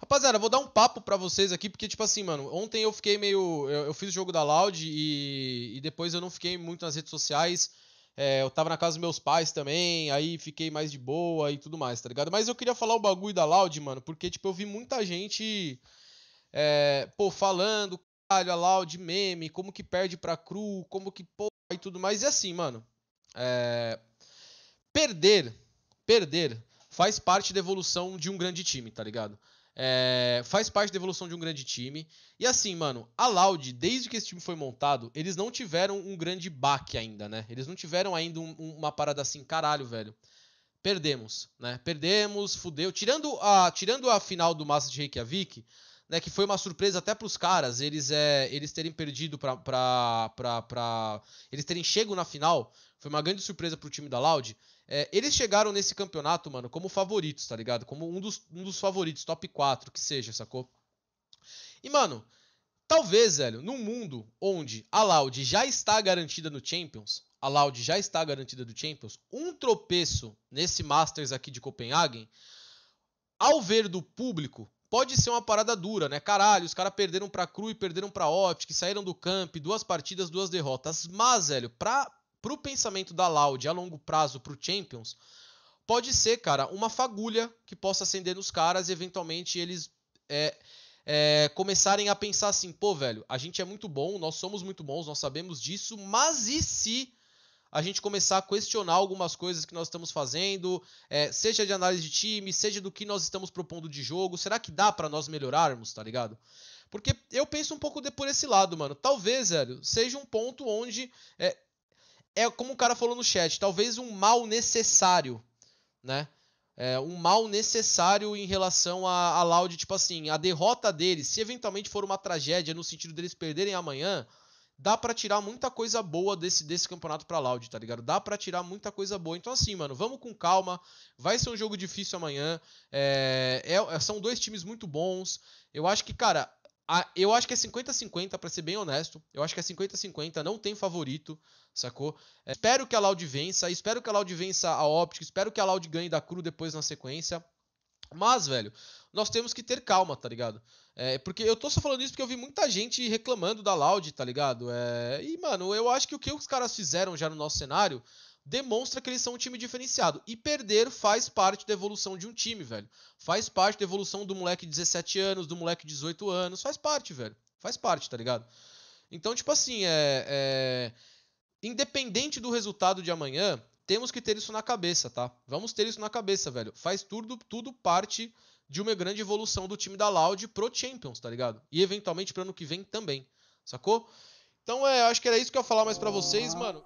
Rapaziada, vou dar um papo pra vocês aqui, porque, tipo assim, mano, ontem eu fiquei meio. Eu, eu fiz o jogo da Loud e, e depois eu não fiquei muito nas redes sociais. É, eu tava na casa dos meus pais também, aí fiquei mais de boa e tudo mais, tá ligado? Mas eu queria falar o bagulho da Loud, mano, porque, tipo, eu vi muita gente, é, pô, falando, caralho, a Loud meme, como que perde pra Cru, como que, pô, e tudo mais. E assim, mano, é, perder, perder faz parte da evolução de um grande time, tá ligado? É, faz parte da evolução de um grande time. E assim, mano, a Loud, desde que esse time foi montado, eles não tiveram um grande baque ainda, né? Eles não tiveram ainda um, uma parada assim, caralho, velho. Perdemos, né? Perdemos, fudeu. Tirando a, tirando a final do Massa de Reykjavik, né, que foi uma surpresa até para os caras, eles, é, eles terem perdido para. Eles terem chego na final, foi uma grande surpresa para o time da Loud. É, eles chegaram nesse campeonato, mano, como favoritos, tá ligado? Como um dos, um dos favoritos, top 4, que seja, sacou? E, mano, talvez, velho, num mundo onde a Loud já está garantida no Champions, a Loud já está garantida do Champions, um tropeço nesse Masters aqui de Copenhagen, ao ver do público, pode ser uma parada dura, né? Caralho, os caras perderam pra Cru e perderam pra Optic, saíram do camp, duas partidas, duas derrotas. Mas, velho, pra, pro pensamento da Loud a longo prazo pro Champions, pode ser, cara, uma fagulha que possa acender nos caras e eventualmente eles é, é, começarem a pensar assim, pô, velho, a gente é muito bom, nós somos muito bons, nós sabemos disso, mas e se a gente começar a questionar algumas coisas que nós estamos fazendo, é, seja de análise de time, seja do que nós estamos propondo de jogo. Será que dá para nós melhorarmos, tá ligado? Porque eu penso um pouco de, por esse lado, mano. Talvez, velho, seja um ponto onde. É, é como o cara falou no chat, talvez um mal necessário, né? É, um mal necessário em relação a, a Loud, tipo assim, a derrota deles, se eventualmente for uma tragédia no sentido deles perderem amanhã, dá para tirar muita coisa boa desse, desse campeonato pra Loud, tá ligado? Dá para tirar muita coisa boa. Então, assim, mano, vamos com calma. Vai ser um jogo difícil amanhã. É, é, são dois times muito bons. Eu acho que, cara, a, eu acho que é 50-50, para ser bem honesto. Eu acho que é 50-50, não tem favorito, sacou? É, espero que a Loud vença, espero que a Loud vença a Optic, espero que a Loud ganhe da Cru depois na sequência. Mas, velho, nós temos que ter calma, tá ligado? É, porque eu tô só falando isso porque eu vi muita gente reclamando da Loud, tá ligado? É, e, mano, eu acho que o que os caras fizeram já no nosso cenário demonstra que eles são um time diferenciado. E perder faz parte da evolução de um time, velho. Faz parte da evolução do moleque de 17 anos, do moleque de 18 anos. Faz parte, velho. Faz parte, tá ligado? Então, tipo assim, é, é... independente do resultado de amanhã, temos que ter isso na cabeça, tá? Vamos ter isso na cabeça, velho. Faz tudo, tudo parte de uma grande evolução do time da Loud pro Champions, tá ligado? E eventualmente pro ano que vem também, sacou? Então, é, acho que era isso que eu ia falar mais para vocês, mano.